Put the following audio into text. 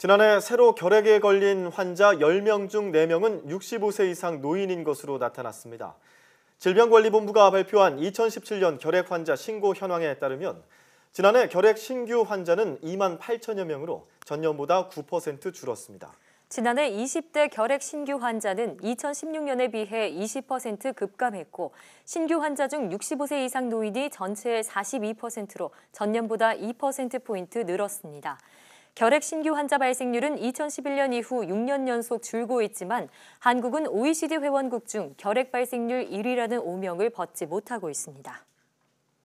지난해 새로 결핵에 걸린 환자 10명 중 4명은 65세 이상 노인인 것으로 나타났습니다. 질병관리본부가 발표한 2017년 결핵 환자 신고 현황에 따르면 지난해 결핵 신규 환자는 2만 8천여 명으로 전년보다 9% 줄었습니다. 지난해 20대 결핵 신규 환자는 2016년에 비해 20% 급감했고 신규 환자 중 65세 이상 노인이 전체의 42%로 전년보다 2%포인트 늘었습니다. 결핵 신규 환자 발생률은 2011년 이후 6년 연속 줄고 있지만 한국은 OECD 회원국 중 결핵 발생률 1위라는 오명을 벗지 못하고 있습니다.